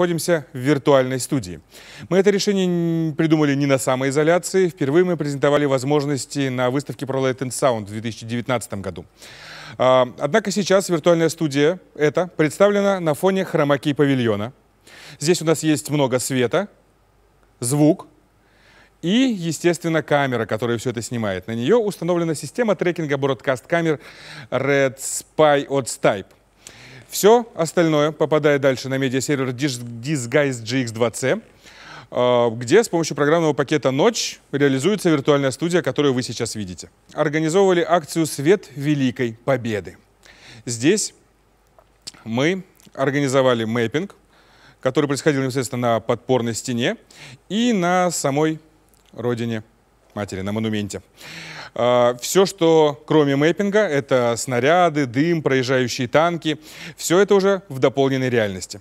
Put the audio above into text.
находимся в виртуальной студии. Мы это решение придумали не на самоизоляции. Впервые мы презентовали возможности на выставке ProLight Light and Sound в 2019 году. А, однако сейчас виртуальная студия эта представлена на фоне хромаки павильона. Здесь у нас есть много света, звук и, естественно, камера, которая все это снимает. На нее установлена система трекинга бродкаст-камер Red Spy от Stipe. Все остальное попадает дальше на медиасервер Disguise GX2C, э, где с помощью программного пакета «Ночь» реализуется виртуальная студия, которую вы сейчас видите. Организовывали акцию «Свет Великой Победы». Здесь мы организовали мэппинг, который происходил непосредственно на подпорной стене и на самой родине матери на монументе. А, все, что кроме мэппинга, это снаряды, дым, проезжающие танки, все это уже в дополненной реальности.